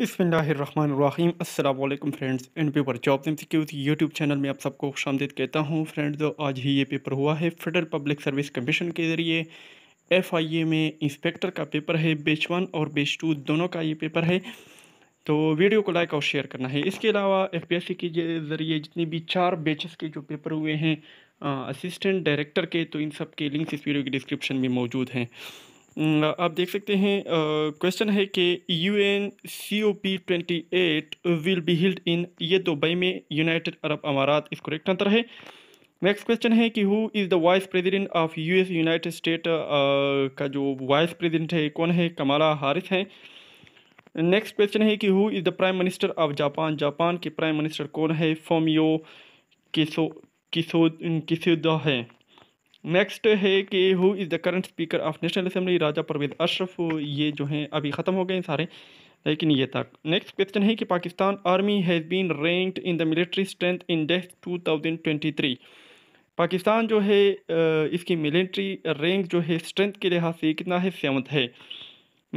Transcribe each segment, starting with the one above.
बिसमीम अल्लाम friends and paper job M YouTube channel में आप सबको खुश आमदीद कहता हूँ फ्रेंड्स आज ही ये पेपर हुआ है फेडरल पब्लिक सर्विस कमीशन के ज़रिए एफ आई ए में इंस्पेक्टर का पेपर है बेच वन और बेच टू दोनों का ये पेपर है तो वीडियो को लाइक और शेयर करना है इसके अलावा एफ पी एस सी के ज़रिए जितने भी चार बेचेस के जो पेपर हुए हैं असिस्टेंट डायरेक्टर के तो इन सब के लिंक्स इस वीडियो के डिस्क्रिप्शन में मौजूद हैं आप देख सकते हैं क्वेश्चन है कि U N C O P twenty eight will be held in ये दुबई तो में यूनाइटेड अरब अमारात इस करेक्ट आंसर है नेक्स्ट क्वेश्चन है कि who is the vice president of US United State का जो वाइस प्रेसिडेंट है कौन है कमाला हारिस हैं नेक्स्ट क्वेश्चन है कि who is the prime minister of Japan Japan के प्राइम मिनिस्टर कौन है फोमियो किसो किसो किसोदा है नेक्स्ट है कि who is the current speaker of national assembly Raja Pervez Ashraf ये जो हैं अभी ख़त्म हो गए सारे लेकिन ये तक नेक्स्ट क्वेश्चन है कि Pakistan army has been ranked in the military strength index 2023 Pakistan जो है इसकी मिलिट्री रैंक जो है स्ट्रेंथ के लिहाज से कितना है सेवंथ है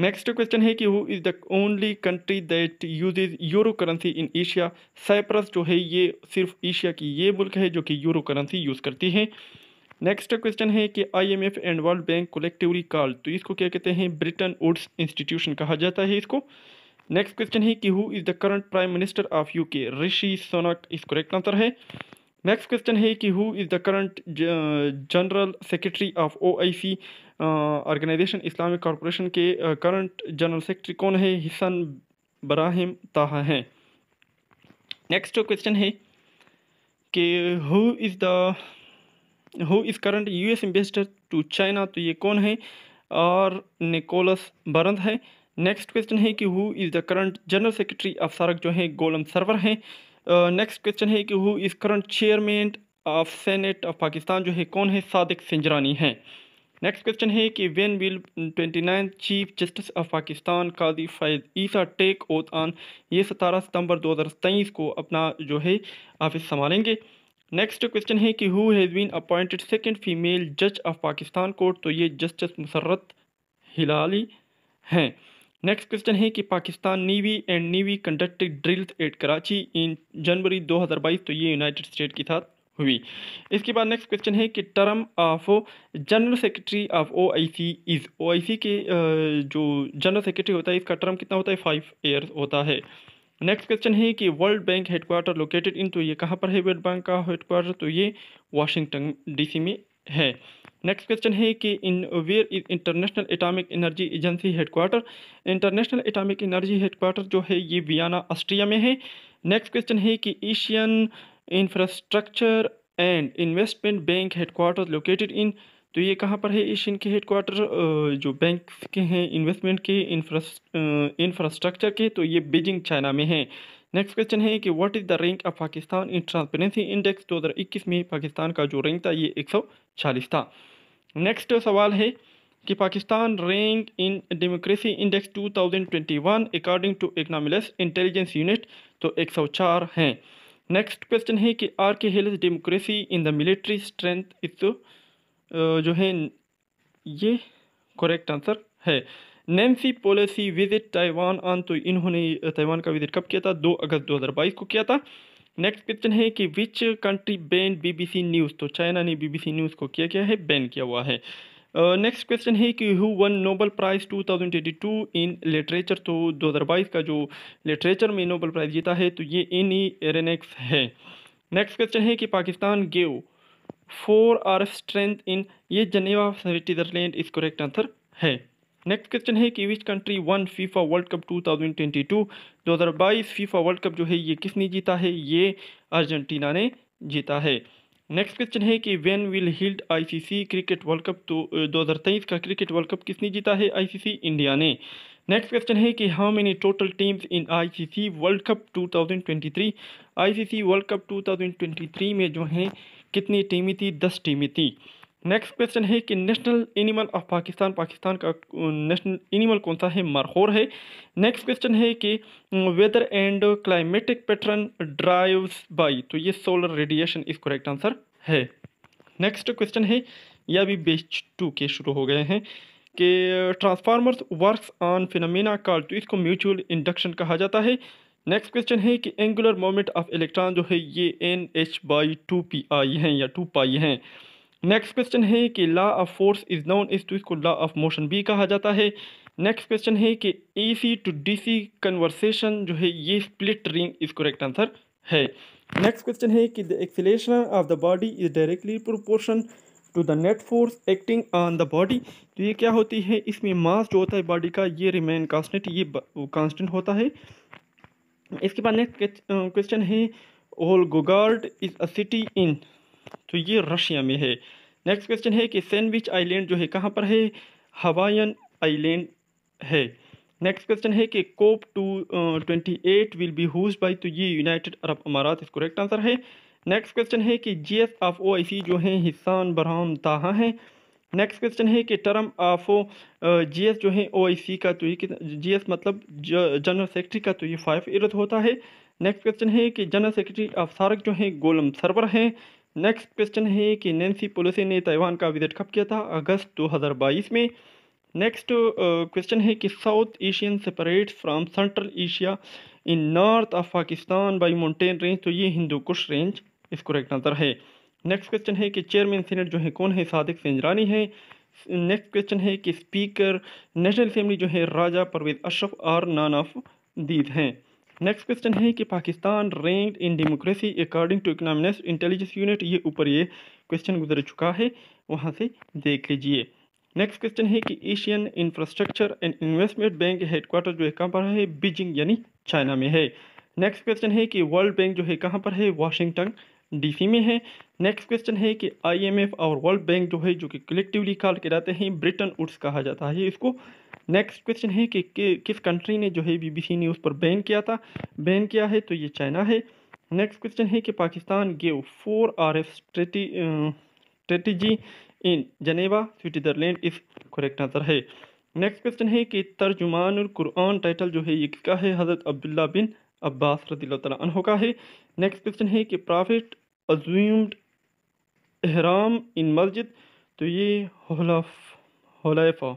नेक्स्ट क्वेश्चन है कि who is the only country that uses euro currency in Asia Cyprus जो है ये सिर्फ एशिया की ये मुल्क है जो कि यूरो करेंसी यूज़ करती है नेक्स्ट क्वेश्चन है कि IMF and World Bank collectively call तो इसको क्या कहते हैं ब्रिटेन वुड्स इंस्टीट्यूशन कहा जाता है इसको नेक्स्ट क्वेश्चन है कि who is the current prime minister of UK Rishi Sunak is correct answer है नेक्स्ट क्वेश्चन है कि who is the current general secretary of OIC organisation Islamic corporation के करंट जनरल सेक्रेटरी कौन है हिसन ब्राहिम ताहा है नेक्स्ट क्वेश्चन है कि who is the who is current U S ambassador to China तो ये कौन है और निकोलस बरंद है नेक्स्ट क्वेश्चन है कि who is the current general secretary of SAARC जो है गोलम सरवर हैं नेक्स्ट क्वेश्चन है कि who is current chairman of senate of Pakistan जो है कौन है सादिक सिंजरानी हैं नेक्स्ट क्वेश्चन है कि when will twenty nine chief justice of Pakistan Qazi Faez Isa take oath on ये सतारह सितंबर दो हज़ार तेईस को अपना जो है ऑफिस संभालेंगे नेक्स्ट क्वेश्चन है कि who has been appointed second female जज ऑफ पाकिस्तान कोर्ट तो ये जस्टिस मुसरत हिलाली हैं नेक्स्ट क्वेश्चन है कि Pakistan navy and navy conducted drills at Karachi in January 2022 तो ये यूनाइटेड स्टेट के साथ हुई इसके बाद नेक्स्ट क्वेश्चन है कि term of general secretary of O I C is O I C के जो जनरल सेक्रेटरी होता है इसका टर्म कितना होता है फाइव ईयर्स होता है नेक्स्ट क्वेश्चन है कि world bank headquarter located in तो ये कहाँ पर है वर्ल्ड बैंक का हेडक्वार्टर तो ये वाशिंगटन डीसी में है नेक्स्ट क्वेश्चन है कि in where is international atomic energy agency headquarter international atomic energy headquarter जो है ये वियाना ऑस्ट्रिया में है नेक्स्ट क्वेश्चन है कि Asian infrastructure and investment bank headquarter located in तो ये कहाँ पर है एशियन के हेडक्वार्टर जो बैंक के हैं इन्वेस्टमेंट के इंफ्रास्ट्रक्चर के तो ये बीजिंग चाइना में है नेक्स्ट क्वेश्चन है कि what is the rank of Pakistan in transparency index 2021 में पाकिस्तान का जो रैंक था ये 140 था नेक्स्ट सवाल है कि Pakistan rank in democracy index 2021 according to economics intelligence unit तो 104 हैं नेक्स्ट क्वेश्चन है कि R K hells democracy in the military strength is जो है ये करेक्ट आंसर है Nancy Pelosi visit Taiwan on तो इन्होंने ताइवान का विजिट कब किया था दो अगस्त 2022 को किया था नेक्स्ट क्वेश्चन है कि which country ban BBC news तो चाइना ने बीबीसी न्यूज़ को किया क्या है बैन किया हुआ है नेक्स्ट uh, क्वेश्चन है कि who won Nobel prize 2022 in literature तो 2022 का जो लिटरेचर में नोबल प्राइज़ जीता है तो ये इन एरेनेक्स है नेक्स्ट क्वेश्चन है कि Pakistan gave four R F strength in ये Geneva Switzerland is correct answer है नेक्स्ट क्वेश्चन है कि which country won FIFA world cup 2022 2022 FIFA world cup जो है ये किसने जीता है ये अर्जेंटीना ने जीता है नेक्स्ट क्वेश्चन है कि when will held ICC cricket world cup तो 2023 का क्रिकेट वर्ल्ड कप किसने जीता है आईसीसी इंडिया ने नेक्स्ट क्वेश्चन है कि how many total teams in ICC world cup 2023 ICC world cup 2023 में जो हैं कितनी टीमें थी दस टीमें थी नेक्स्ट क्वेश्चन है कि national animal of Pakistan Pakistan का नेशनल एनिमल कौन सा है मरहोर है नेक्स्ट क्वेश्चन है कि weather and climatic pattern drives by तो ये solar radiation is correct answer है नेक्स्ट क्वेश्चन है यह भी बेच टू के शुरू हो गए हैं कि transformers works on phenomena call तो इसको म्यूचुअल इंडक्शन कहा जाता है नेक्स्ट क्वेश्चन है कि एंगुलर मोमेंट ऑफ इलेक्ट्रॉन जो है ये N H by two P I हैं या टू पाई हैं नेक्स्ट क्वेश्चन है कि law of force is known is two इसको लॉ ऑफ मोशन भी कहा जाता है नेक्स्ट क्वेश्चन है कि A C to D C conversation जो है ये split ring is correct answer है नेक्स्ट क्वेश्चन है कि the acceleration of the body is directly proportion to the net force acting on the body तो ये क्या होती है इसमें मास जो होता है बॉडी का ये रिमेन कांस्टेंट ये कांस्टेंट होता है इसके बाद नेक्स्ट क्वेश्चन है ओल गोगार्ड इज़ अ सिटी इन तो ये रशिया में है नेक्स्ट क्वेश्चन है कि सैंडविच आइलैंड जो है कहाँ पर है हवाइन आइलैंड है नेक्स्ट क्वेश्चन है कि COP two twenty eight will be hosted by तो ये यूनाइटेड अरब अमारात इसको करेक्ट आंसर है नेक्स्ट क्वेश्चन है कि G S of O I सी जो हैं हिस्सान बरहम ताहा हैं नेक्स्ट क्वेश्चन है कि टर्म ऑफ एस जो है ओ आई सी का तो ये जी एस मतलब जनरल सेक्रेटरी का तो ये फाइव इर्द होता है नेक्स्ट क्वेश्चन है कि जनरल सेक्रेटरी ऑफ सार्क जो है गोलम सर्वर हैं नेक्स्ट क्वेश्चन है कि नैन्सी पुलिस ने ताइवान का विजिट कब किया था अगस्त दो हज़ार बाईस में नेक्स्ट क्वेश्चन है कि South Asian separate from central Asia in north of Pakistan by mountain range तो ये हिंदू कुश रेंज इसको राइट आंसर है नेक्स्ट क्वेश्चन है कि चेयरमैन सीनेट जो है कौन है सादिक सिंजरानी है नेक्स्ट क्वेश्चन है कि स्पीकर नेशनल असेंबली जो है राजा परवेज अशरफ और नान ऑफ दीद हैं नेक्स्ट क्वेश्चन है कि Pakistan rank in democracy according to economic intelligence unit ये ऊपर ये क्वेश्चन गुजर चुका है वहाँ से देख लीजिए नेक्स्ट क्वेश्चन है कि Asian infrastructure and investment bank headquarter जो है कहाँ पर है बीजिंग यानी चाइना में है नेक्स्ट क्वेश्चन है कि वर्ल्ड बैंक जो है कहाँ पर है वाशिंगटन डीसी में है नेक्स्ट क्वेश्चन है कि आईएमएफ और वर्ल्ड बैंक जो है जो कि कलेक्टिवली कॉल कराते हैं ब्रिटेन उड्स कहा जाता है इसको नेक्स्ट क्वेश्चन है कि, किस कंट्री ने जो है बीबीसी न्यूज़ पर बैन किया था बैन किया है तो ये चाइना है नेक्स्ट क्वेश्चन है कि Pakistan gave four R F strategy in Geneva Switzerland is correct answer है नेक्स्ट क्वेश्चन है कि तर्जुमान कुरआन कुरान टाइटल जो है ये किसका है हज़रत अब्दुल्ला बिन अब्बास रदील तहों का है नेक्स्ट क्वेश्चन है कि प्रॉफिट अज्यूम्ड एहराम इन मस्जिद तो ये होलाफ होलाफा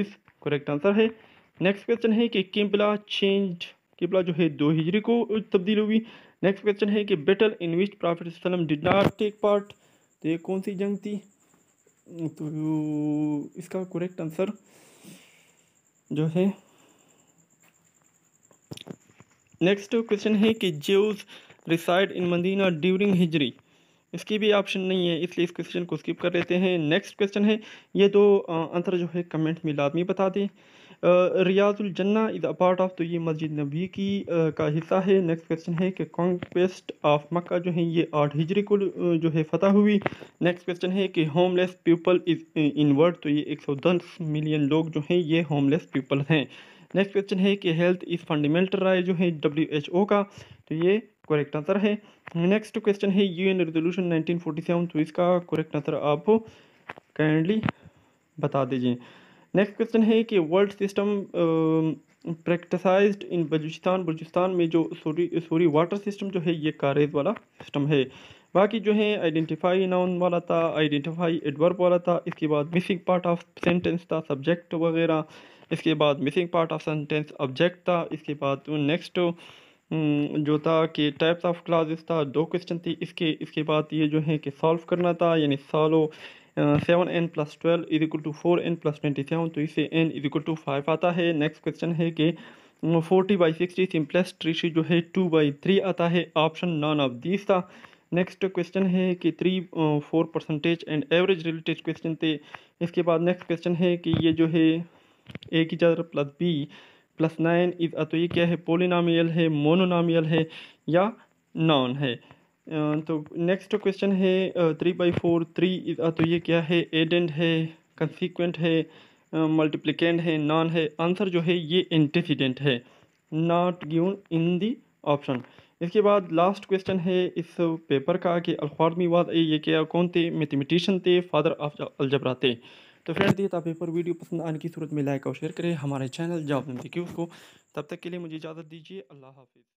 इस करेक्ट आंसर है नेक्स्ट क्वेश्चन है कि किबला चेंज किबला जो है दो हिजरी को तब्दील हुई नेक्स्ट क्वेश्चन है कि बेटल इन विच प्रॉफिट सलम डिड नॉट टेक पार्ट तो ये कौन सी जंग थी तो इसका करेक्ट आंसर जो है नेक्स्ट क्वेश्चन है कि Jews reside in Medina during हिजरी इसकी भी ऑप्शन नहीं है इसलिए इस क्वेश्चन को स्किप कर लेते हैं नेक्स्ट क्वेश्चन है ये दो आंसर जो है कमेंट में लाजमी बता दें रियाजुल जन्ना इज़ अ पार्ट ऑफ तो ये मस्जिद नबी की आ, का हिस्सा है नेक्स्ट क्वेश्चन है कि कॉन्क्वेस्ट ऑफ मक्का जो है ये आठ हिजरी को जो है फतह हुई नेक्स्ट क्वेश्चन है कि होमलेस पीपल इज़ इनवर्ड तो ये एक सौ दस मिलियन लोग जो हैं ये होमलेस पीपल हैं नेक्स्ट क्वेश्चन है कि हेल्थ इज़ फंडामेंटल राय जो है डब्ल्यू एच ओ का तो ये करेक्ट आंसर है नेक्स्ट क्वेश्चन है U N resolution nineteen forty seven तो इसका करेक्ट आंसर आप काइंडली बता दीजिए नेक्स्ट क्वेश्चन है कि world system practised in Balochistan Balochistan में जो सोरी सोरी वाटर सिस्टम जो है ये कारेज वाला सिस्टम है बाकी जो है आइडेंटिफाई नाउन वाला था आइडेंटिफाई एडवर्ब वाला था इसके बाद मिसिंग पार्ट ऑफ सेंटेंस था सब्जेक्ट वगैरह इसके बाद missing part of sentence object था इसके बाद नेक्स्ट हम्म, जो था कि टाइप्स ऑफ क्लासेस था दो क्वेश्चन थी इसके इसके बाद ये जो है कि सॉल्व करना था यानी solve seven N plus twelve is equal to four N plus twenty seven तो इसे N is equal to five आता है नेक्स्ट क्वेश्चन है कि forty by sixty simplest ratio जो है टू बाई थ्री आता है ऑप्शन नॉन ऑफ दिस था नेक्स्ट क्वेश्चन है कि three four percentage and average related question थे इसके बाद नेक्स्ट क्वेश्चन है कि ये जो है ए की चादर plus B plus nine is तो ये क्या है पोलिनामियल है मोनोनामियल है या नॉन है तो नेक्स्ट क्वेश्चन है three by four three is तो ये क्या है एडेंट है कंसिक्वेंट है मल्टीप्लिकेंट है नॉन है आंसर जो है ये एंटीसीडेंट है not given in the option इसके बाद लास्ट क्वेश्चन है इस पेपर का कि अलख्वारमी वाद ये क्या कौन थे मैथमेटिशन थे फादर ऑफ अलजबरा थे तो फ्रेंड दिए था पर वीडियो पसंद आने की सूरत में लाइक और शेयर करें हमारे चैनल जॉब नंदी क्यूज उसको तब तक के लिए मुझे इजाज़त दीजिए अल्लाह हाफिज़